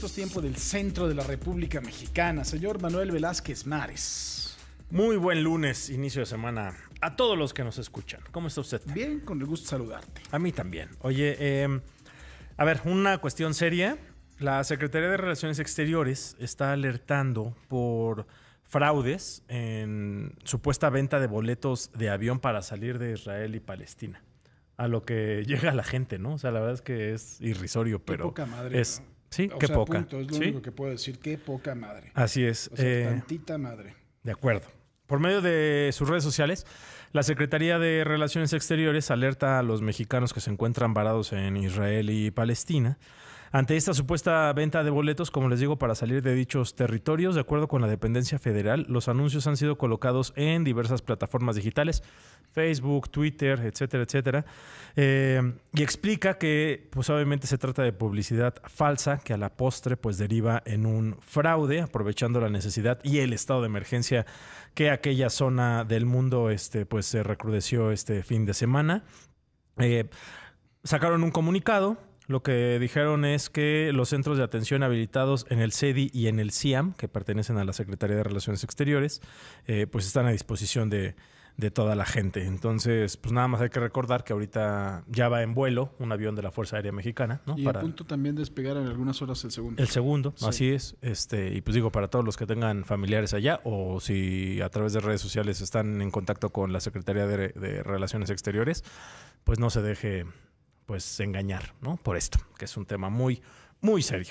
estos tiempos del centro de la República Mexicana. Señor Manuel Velázquez Mares. Muy buen lunes, inicio de semana. A todos los que nos escuchan. ¿Cómo está usted? Bien, con el gusto de saludarte. A mí también. Oye, em, a ver, una cuestión seria. La Secretaría de Relaciones Exteriores está alertando por fraudes en supuesta venta de boletos de avión para salir de Israel y Palestina a lo que llega la gente, ¿no? O sea, la verdad es que es irrisorio, pero poca madre, es Sí, qué poca. es lo ¿Sí? único que puedo decir, qué poca madre. Así es. Eh, tantita madre. De acuerdo. Por medio de sus redes sociales, la Secretaría de Relaciones Exteriores alerta a los mexicanos que se encuentran varados en Israel y Palestina ante esta supuesta venta de boletos, como les digo, para salir de dichos territorios, de acuerdo con la dependencia federal, los anuncios han sido colocados en diversas plataformas digitales, Facebook, Twitter, etcétera, etcétera. Eh, y explica que, pues obviamente se trata de publicidad falsa que a la postre pues deriva en un fraude, aprovechando la necesidad y el estado de emergencia que aquella zona del mundo este, pues se recrudeció este fin de semana. Eh, sacaron un comunicado lo que dijeron es que los centros de atención habilitados en el CEDI y en el SIAM, que pertenecen a la Secretaría de Relaciones Exteriores, eh, pues están a disposición de, toda la gente. Entonces, pues nada más hay que recordar que ahorita ya va en vuelo un avión de la Fuerza Aérea Mexicana, ¿no? Y a punto también de despegar en algunas horas el segundo. El segundo, así es. Este, y pues digo, para todos los que tengan familiares allá o si a través de redes sociales están en contacto con la Secretaría de, de Relaciones Exteriores, pues no se deje pues engañar, ¿no? Por esto, que es un tema muy, muy serio.